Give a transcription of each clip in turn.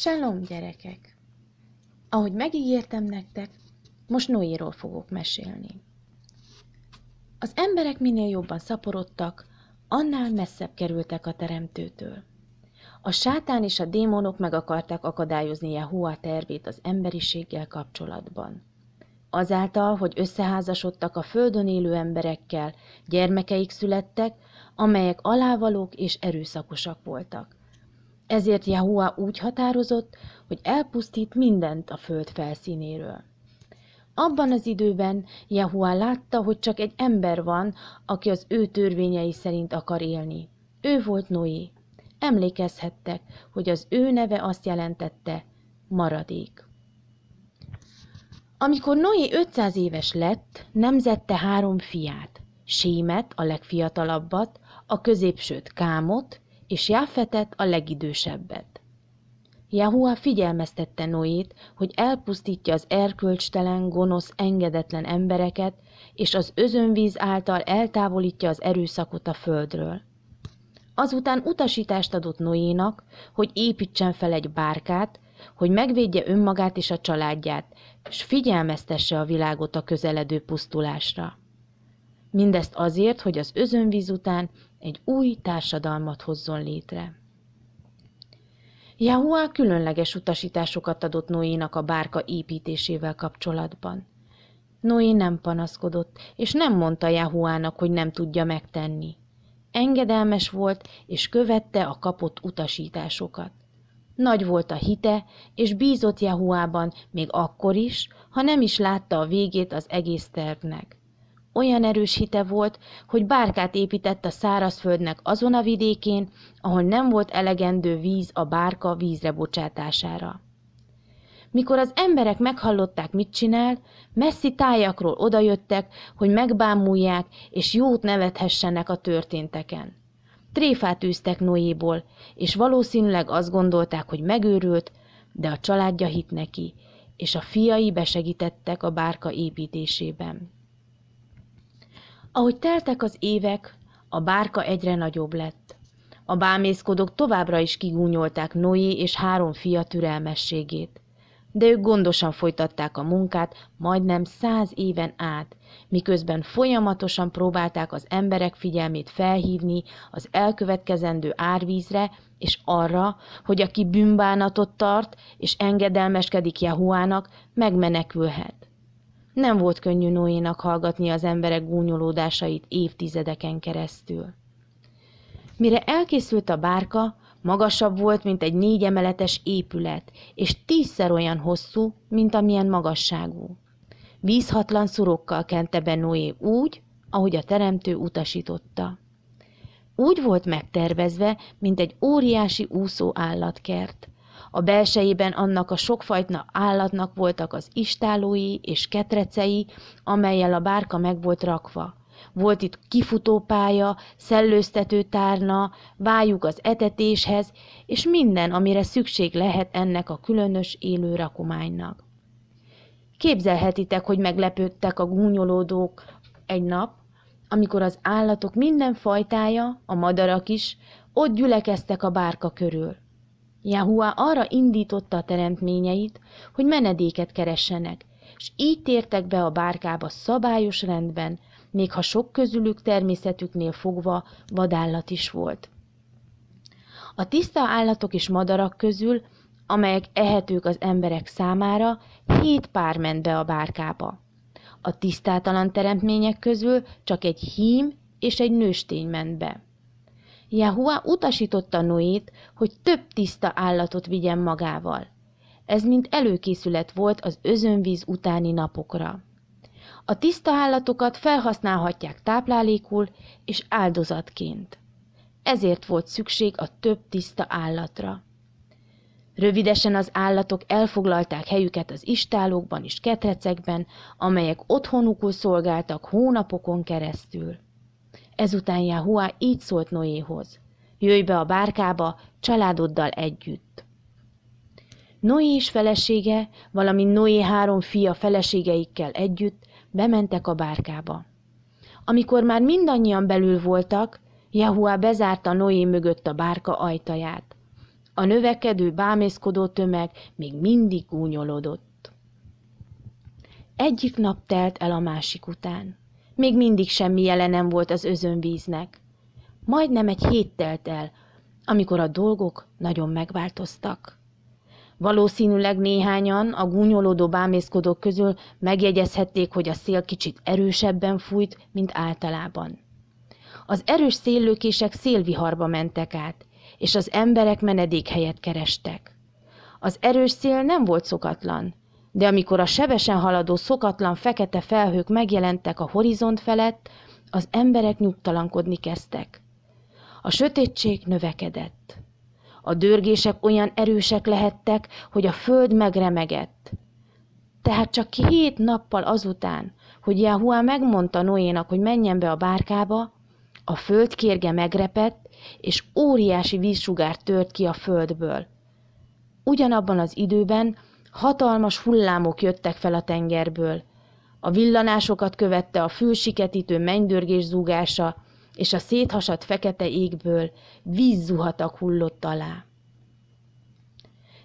Shalom, gyerekek! Ahogy megígértem nektek, most Noéról fogok mesélni. Az emberek minél jobban szaporodtak, annál messzebb kerültek a teremtőtől. A sátán és a démonok meg akarták akadályozni Jehoa tervét az emberiséggel kapcsolatban. Azáltal, hogy összeházasodtak a földön élő emberekkel, gyermekeik születtek, amelyek alávalók és erőszakosak voltak. Ezért Jehua úgy határozott, hogy elpusztít mindent a föld felszínéről. Abban az időben Jehua látta, hogy csak egy ember van, aki az ő törvényei szerint akar élni. Ő volt Noé. Emlékezhettek, hogy az ő neve azt jelentette, maradék. Amikor Noé 500 éves lett, nemzette három fiát, Sémet, a legfiatalabbat, a középsőt Kámot és Jáfetet a legidősebbet. Jahua figyelmeztette Noét, hogy elpusztítja az erkölcstelen, gonosz, engedetlen embereket, és az özönvíz által eltávolítja az erőszakot a földről. Azután utasítást adott Noénak, hogy építsen fel egy bárkát, hogy megvédje önmagát és a családját, és figyelmeztesse a világot a közeledő pusztulásra. Mindezt azért, hogy az özönvíz után egy új társadalmat hozzon létre. Yahua különleges utasításokat adott Noénak a bárka építésével kapcsolatban. Noé nem panaszkodott, és nem mondta Jahuának, hogy nem tudja megtenni. Engedelmes volt, és követte a kapott utasításokat. Nagy volt a hite, és bízott Jahuában még akkor is, ha nem is látta a végét az egész tervnek olyan erős hite volt, hogy bárkát épített a szárazföldnek azon a vidékén, ahol nem volt elegendő víz a bárka vízre bocsátására. Mikor az emberek meghallották, mit csinál, messzi tájakról odajöttek, hogy megbámulják és jót nevethessenek a történteken. Tréfát űztek Noéból, és valószínűleg azt gondolták, hogy megőrült, de a családja hit neki, és a fiai besegítettek a bárka építésében. Ahogy teltek az évek, a bárka egyre nagyobb lett. A bámészkodók továbbra is kigúnyolták Noé és három fia türelmességét. De ők gondosan folytatták a munkát majdnem száz éven át, miközben folyamatosan próbálták az emberek figyelmét felhívni az elkövetkezendő árvízre és arra, hogy aki bűnbánatot tart és engedelmeskedik Jahuának, megmenekülhet. Nem volt könnyű Noénak hallgatni az emberek gúnyolódásait évtizedeken keresztül. Mire elkészült a bárka, magasabb volt, mint egy négy emeletes épület, és tízszer olyan hosszú, mint amilyen magasságú. Vízhatlan szurokkal kente be Noé úgy, ahogy a teremtő utasította. Úgy volt megtervezve, mint egy óriási úszó állatkert. A belsejében annak a sokfajtna állatnak voltak az istálói és ketrecei, amelyel a bárka meg volt rakva. Volt itt kifutópálya, szellőztető tárna, vájuk az etetéshez, és minden, amire szükség lehet ennek a különös élő rakománynak. Képzelhetitek, hogy meglepődtek a gúnyolódók egy nap, amikor az állatok minden fajtája, a madarak is, ott gyülekeztek a bárka körül. Jahua arra indította a teremtményeit, hogy menedéket keressenek, és így tértek be a bárkába szabályos rendben, még ha sok közülük természetüknél fogva vadállat is volt. A tiszta állatok és madarak közül, amelyek ehetők az emberek számára, hét pár ment be a bárkába. A tisztátalan teremtmények közül csak egy hím és egy nőstény ment be. Jehua utasította Noét, hogy több tiszta állatot vigyen magával. Ez mind előkészület volt az özönvíz utáni napokra. A tiszta állatokat felhasználhatják táplálékul és áldozatként. Ezért volt szükség a több tiszta állatra. Rövidesen az állatok elfoglalták helyüket az istálókban és ketrecekben, amelyek otthonukul szolgáltak hónapokon keresztül. Ezután Jahuá így szólt Noéhoz. Jöjj be a bárkába, családoddal együtt. Noé és felesége, valamint Noé három fia feleségeikkel együtt bementek a bárkába. Amikor már mindannyian belül voltak, Jahuá bezárta Noé mögött a bárka ajtaját. A növekedő, bámészkodó tömeg még mindig gúnyolódott. Egyik nap telt el a másik után. Még mindig semmi jele nem volt az özönvíznek. Majdnem egy hét telt el, amikor a dolgok nagyon megváltoztak. Valószínűleg néhányan a gúnyolódó bámészkodók közül megjegyezhették, hogy a szél kicsit erősebben fújt, mint általában. Az erős széllőkések szélviharba mentek át, és az emberek menedékhelyet kerestek. Az erős szél nem volt szokatlan, de amikor a sebesen haladó szokatlan fekete felhők megjelentek a horizont felett, az emberek nyugtalankodni kezdtek. A sötétség növekedett. A dörgések olyan erősek lehettek, hogy a föld megremegett. Tehát csak két nappal azután, hogy Yahuá megmondta Noénak, hogy menjen be a bárkába, a föld kérge megrepett, és óriási vízsugár tört ki a földből. Ugyanabban az időben Hatalmas hullámok jöttek fel a tengerből. A villanásokat követte a fülsiketítő mennydörgés zúgása, és a széthasadt fekete égből vízzuhatak hullott alá.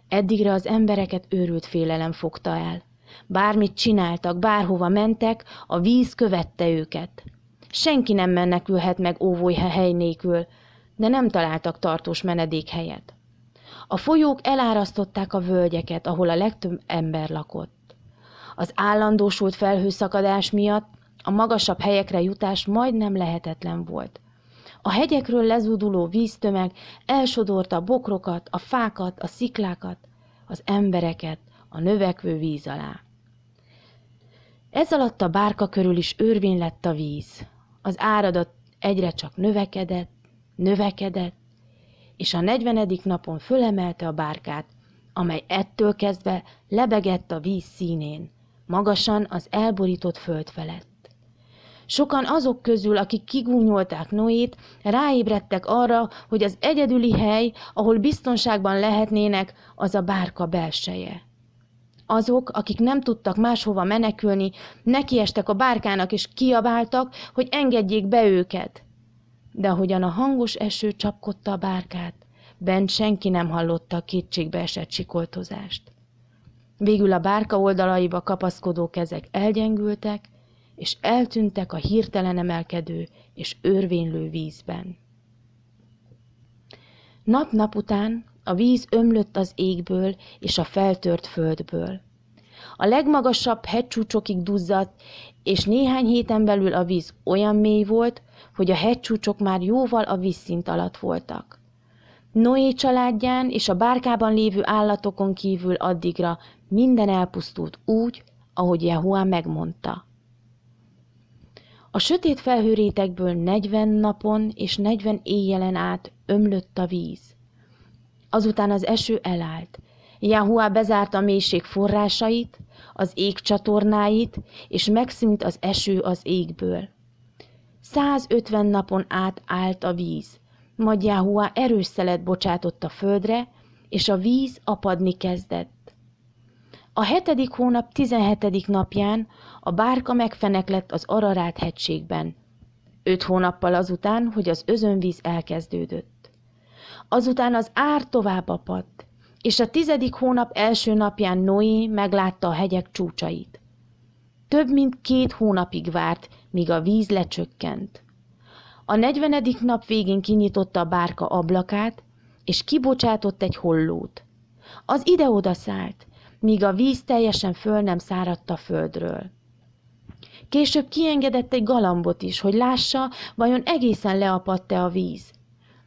Eddigre az embereket őrült félelem fogta el. Bármit csináltak, bárhova mentek, a víz követte őket. Senki nem menekülhet meg óvójha hely nélkül, de nem találtak tartós menedékhelyet. A folyók elárasztották a völgyeket, ahol a legtöbb ember lakott. Az állandósult felhőszakadás miatt a magasabb helyekre jutás majdnem lehetetlen volt. A hegyekről lezúduló víztömeg elsodorta a bokrokat, a fákat, a sziklákat, az embereket a növekvő víz alá. Ez alatt a bárka körül is örvény lett a víz. Az áradat egyre csak növekedett, növekedett, és a negyvenedik napon fölemelte a bárkát, amely ettől kezdve lebegett a víz színén, magasan az elborított föld felett. Sokan azok közül, akik kigúnyolták Noét, ráébredtek arra, hogy az egyedüli hely, ahol biztonságban lehetnének, az a bárka belseje. Azok, akik nem tudtak máshova menekülni, nekiestek a bárkának és kiabáltak, hogy engedjék be őket de ahogyan a hangos eső csapkodta a bárkát, bent senki nem hallotta a kétségbe esett sikoltozást. Végül a bárka oldalaiba kapaszkodó kezek elgyengültek, és eltűntek a hirtelen emelkedő és örvénylő vízben. Nap-nap után a víz ömlött az égből és a feltört földből. A legmagasabb hegycsúcsokig duzzadt, és néhány héten belül a víz olyan mély volt, hogy a hegycsúcsok már jóval a vízszint alatt voltak. Noé családján és a bárkában lévő állatokon kívül addigra minden elpusztult úgy, ahogy Jehuá megmondta. A sötét felhőrétekből 40 napon és 40 éjjelen át ömlött a víz. Azután az eső elállt, Jahua bezárta a mélység forrásait, az ég csatornáit, és megszűnt az eső az égből. 150 napon át állt a víz, majd Jahua erős szelet bocsátott a földre, és a víz apadni kezdett. A hetedik hónap 17. napján a bárka megfeneklett az Ararát hegységben, öt hónappal azután, hogy az özönvíz elkezdődött. Azután az ár tovább apadt, és a tizedik hónap első napján Noé meglátta a hegyek csúcsait. Több mint két hónapig várt, míg a víz lecsökkent. A negyvenedik nap végén kinyitotta a bárka ablakát, és kibocsátott egy hollót. Az ide-oda szállt, míg a víz teljesen föl nem száradt a földről. Később kiengedett egy galambot is, hogy lássa, vajon egészen leapadt-e a víz.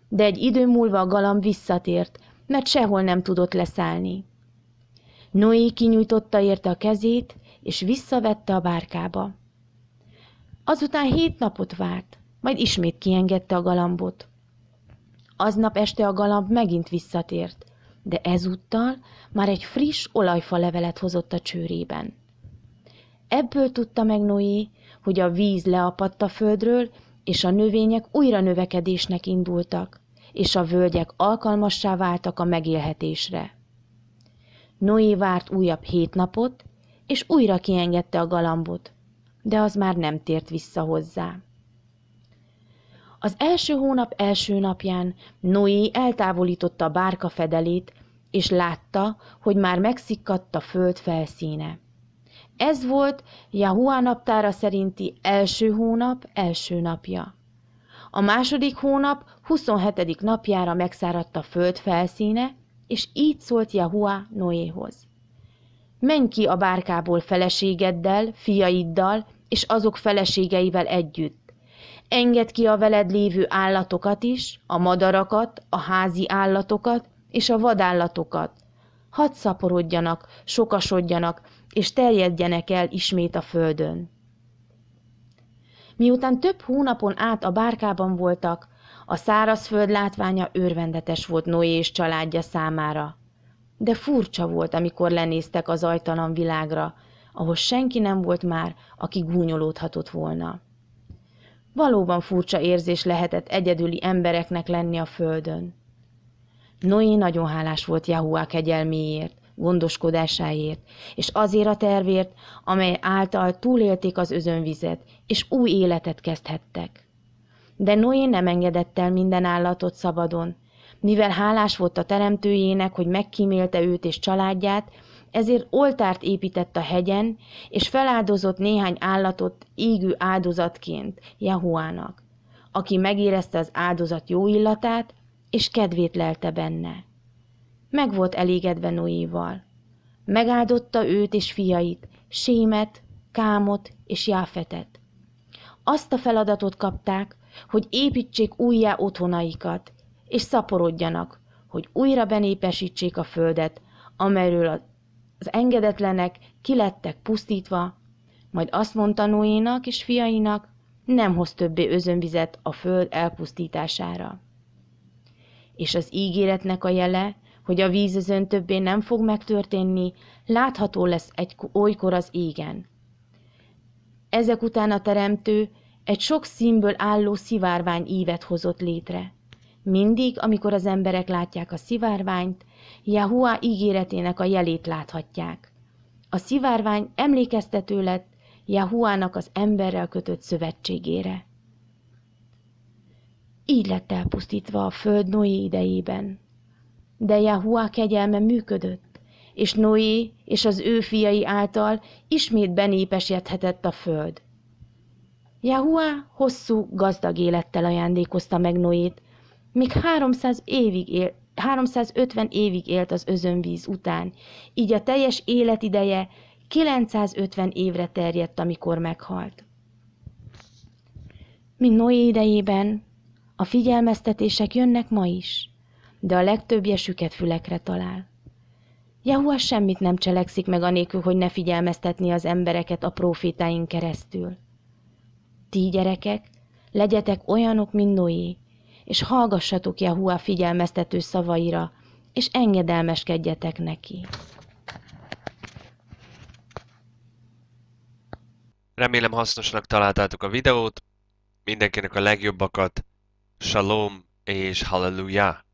De egy idő múlva a galamb visszatért, mert sehol nem tudott leszállni. Noé kinyújtotta érte a kezét, és visszavette a bárkába. Azután hét napot várt, majd ismét kiengedte a galambot. Aznap este a galamb megint visszatért, de ezúttal már egy friss olajfa levelet hozott a csőrében. Ebből tudta meg Noé, hogy a víz leapadt a földről, és a növények újra növekedésnek indultak és a völgyek alkalmassá váltak a megélhetésre. Noé várt újabb hét napot, és újra kiengedte a galambot, de az már nem tért vissza hozzá. Az első hónap első napján Noé eltávolította a bárka fedelét, és látta, hogy már megszikkadt a föld felszíne. Ez volt Yahua naptára szerinti első hónap első napja. A második hónap 27. napjára megszáradt a föld felszíne, és így szólt Jahua Noéhoz. Menj ki a bárkából feleségeddel, fiaiddal és azok feleségeivel együtt. Engedd ki a veled lévő állatokat is, a madarakat, a házi állatokat és a vadállatokat. Hadd szaporodjanak, sokasodjanak, és terjedjenek el ismét a földön. Miután több hónapon át a bárkában voltak, a szárazföld látványa örvendetes volt Noé és családja számára. De furcsa volt, amikor lenéztek az ajtalan világra, ahol senki nem volt már, aki gúnyolódhatott volna. Valóban furcsa érzés lehetett egyedüli embereknek lenni a földön. Noé nagyon hálás volt Jahuá kegyelméért, gondoskodásáért, és azért a tervért, amely által túlélték az özönvizet, és új életet kezdhettek. De Noé nem engedett el minden állatot szabadon, mivel hálás volt a teremtőjének, hogy megkímélte őt és családját, ezért oltárt épített a hegyen, és feláldozott néhány állatot égő áldozatként Jehuának, aki megérezte az áldozat jó illatát, és kedvét lelte benne meg volt elégedve Noéval. Megáldotta őt és fiait, Sémet, Kámot és Jáfetet. Azt a feladatot kapták, hogy építsék újjá otthonaikat, és szaporodjanak, hogy újra benépesítsék a földet, amelyről az engedetlenek kilettek pusztítva, majd azt mondta Noénak és fiainak, nem hoz többé özönvizet a föld elpusztítására. És az ígéretnek a jele, hogy a vízözön többé nem fog megtörténni, látható lesz egy olykor az égen. Ezek után a teremtő egy sok színből álló szivárvány ívet hozott létre. Mindig, amikor az emberek látják a szivárványt, Jahua ígéretének a jelét láthatják. A szivárvány emlékeztető lett Jahuának az emberrel kötött szövetségére. Így lett elpusztítva a föld Noé idejében. De Jahua kegyelme működött, és Noé és az ő fiai által ismét benépesedhetett a föld. Jahua hosszú, gazdag élettel ajándékozta meg Noét, még 300 évig él, 350 évig élt az özönvíz után, így a teljes életideje 950 évre terjedt, amikor meghalt. Mint Noé idejében, a figyelmeztetések jönnek ma is de a legtöbbje süket fülekre talál. Jehua semmit nem cselekszik meg anélkül, hogy ne figyelmeztetni az embereket a profétáin keresztül. Ti gyerekek, legyetek olyanok, mint Noé, és hallgassatok Jehua figyelmeztető szavaira, és engedelmeskedjetek neki. Remélem hasznosnak találtátok a videót, mindenkinek a legjobbakat, shalom és hallelujah!